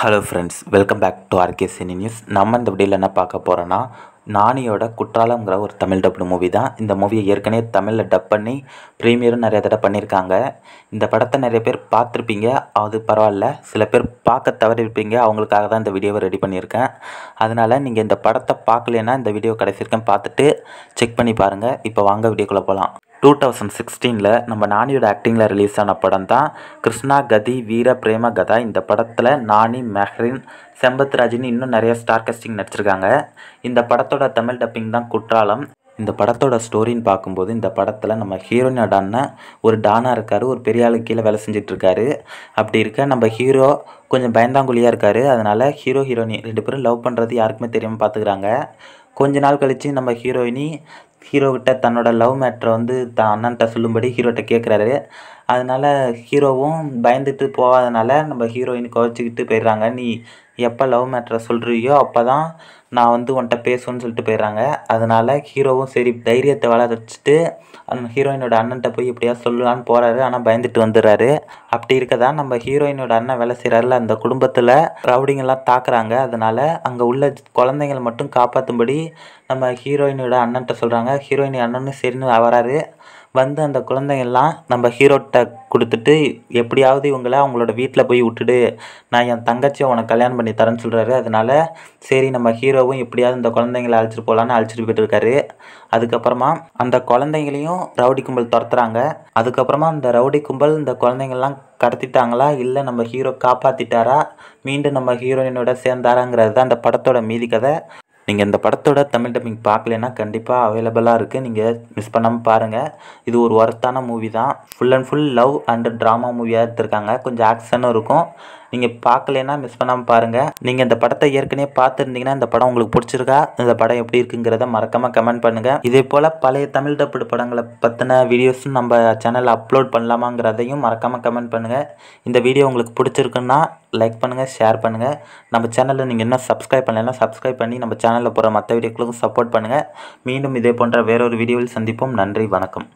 hello friends welcome back to RK cine news நம்ம இந்த வீடியோவில் என்ன பார்க்க போகிறோன்னா நானியோட குற்றாலம்ங்கிற ஒரு தமிழ் டப்பு மூவி தான் இந்த மூவியை ஏற்கனவே தமிழில் டப் பண்ணி ப்ரீமியரும் நிறைய தடவை பண்ணியிருக்காங்க இந்த படத்தை நிறைய பேர் பார்த்துருப்பீங்க அது பரவாயில்ல சில பேர் பார்க்க தவறிருப்பீங்க அவங்களுக்காக தான் இந்த வீடியோவை ரெடி பண்ணியிருக்கேன் அதனால் நீங்கள் இந்த படத்தை பார்க்கலன்னா இந்த வீடியோ கடைசி பார்த்துட்டு செக் பண்ணி பாருங்கள் இப்போ வாங்க வீடியோக்குள்ளே போகலாம் டூ தௌசண்ட் சிக்ஸ்டீனில் நம்ம நானியோட ஆக்டிங்கில் ரிலீஸ் ஆன படம் தான் கிருஷ்ணா கதி வீர பிரேம கதா இந்த படத்தில் நானி மெஹ்ரின் செம்பத் ராஜின்னு இன்னும் நிறைய ஸ்டார் கஸ்டிங் நடிச்சிருக்காங்க இந்த படத்தோட தமிழ் டப்பிங் தான் குற்றாலம் இந்த படத்தோட ஸ்டோரின்னு பார்க்கும்போது இந்த படத்தில் நம்ம ஹீரோயினோட அண்ணன் ஒரு டானாக இருக்கார் ஒரு பெரிய ஆளு கீழே வேலை செஞ்சிட்ருக்காரு அப்படி இருக்க நம்ம ஹீரோ கொஞ்சம் பயந்தாங்குழியாக இருக்கார் அதனால் ஹீரோ ஹீரோயினி ரெண்டு பேரும் லவ் பண்ணுறது யாருக்குமே தெரியாமல் பார்த்துக்கிறாங்க கொஞ்ச நாள் கழித்து நம்ம ஹீரோயினி ஹீரோக்கிட்ட தன்னோட லவ் மேட்ரை வந்து தான் அண்ணன்கிட்ட சொல்லும்படி ஹீரோட்ட கேட்குறாரு அதனால் ஹீரோவும் பயந்துட்டு போகாதனால நம்ம ஹீரோயின் குறைச்சிக்கிட்டு போயிடுறாங்க நீ எப்போ லவ் மேட்ரை சொல்கிறியோ அப்போ தான் நான் வந்து உன்கிட்ட பேசுன்னு சொல்லிட்டு போயிடுறாங்க அதனால் ஹீரோவும் சரி தைரியத்தை வளர்ச்சிட்டு அந்த ஹீரோயினோட அண்ணன்ட்ட போய் இப்படியா சொல்லலான்னு போகிறாரு ஆனால் பயந்துட்டு வந்துடுறாரு அப்படி இருக்கதா நம்ம ஹீரோயினோட அண்ணன் வேலை செய்கிறாருல அந்த குடும்பத்தில் ரவுடிங்கெல்லாம் தாக்குறாங்க அதனால் அங்கே உள்ள குழந்தைங்களை மட்டும் காப்பாற்றும்படி நம்ம ஹீரோயினோட அண்ணன்ட்ட சொல்கிறாங்க ஹீரோயின் அண்ணனும் சரின்னு வராரு வந்து அந்த குழந்தைங்கள்லாம் நம்ம ஹீரோட்ட கொடுத்துட்டு எப்படியாவது இவங்களை அவங்களோட வீட்டில் போய் விட்டுடு நான் என் தங்கச்சியை உனக்கு கல்யாணம் பண்ணி தரேன்னு சொல்கிறாரு அதனால சரி நம்ம ஹீரோவும் எப்படியாவது இந்த குழந்தைங்கள அழைச்சிட்டு போகலான்னு அழைச்சிட்டு போய்ட்டுருக்காரு அதுக்கப்புறமா அந்த குழந்தைங்களையும் ரவுடி கும்பல் துரத்துறாங்க அதுக்கப்புறமா அந்த ரவுடி கும்பல் இந்த குழந்தைங்கள்லாம் கடத்திட்டாங்களா இல்லை நம்ம ஹீரோ காப்பாற்றிட்டாரா மீண்டும் நம்ம ஹீரோயினோட சேர்ந்தாராங்கிறது தான் அந்த படத்தோட மீதி கதை நீங்கள் இந்த படத்தோட தமிழ் டப்பிங் பார்க்கலன்னா கண்டிப்பாக அவைலபிளாக இருக்குது நீங்கள் மிஸ் பண்ணாமல் பாருங்கள் இது ஒரு ஒர்த்தான மூவி தான் full and full love and drama மூவியாக எடுத்திருக்காங்க கொஞ்சம் ஆக்ஷனும் இருக்கும் நீங்கள் பார்க்கலன்னா மிஸ் பண்ணாமல் பாருங்கள் நீங்கள் இந்த படத்தை ஏற்கனவே பார்த்துருந்தீங்கன்னா இந்த படம் உங்களுக்கு பிடிச்சிருக்கா இந்த படம் எப்படி இருக்குங்கிறத மறக்காமல் கமெண்ட் பண்ணுங்கள் இதே போல் பழைய தமிழ் டப்பு படங்களை பற்றின வீடியோஸும் நம்ம சேனலில் அப்லோட் பண்ணலாமாங்கிறதையும் மறக்காமல் கமெண்ட் பண்ணுங்கள் இந்த வீடியோ உங்களுக்கு பிடிச்சிருக்குன்னா லைக் பண்ணுங்கள் ஷேர் பண்ணுங்கள் நம்ம சேனலில் நீங்கள் என்ன சப்ஸ்கிரைப் பண்ணலைன்னா சப்ஸ்கிரைப் பண்ணி நம்ம சேனல் சேனலில் போகிற மற்ற வீடியோக்களுக்கும் சப்போர்ட் பண்ணுங்கள் மீண்டும் இதே போன்ற வேறொரு வீடியோவில் சந்திப்போம் நன்றி வணக்கம்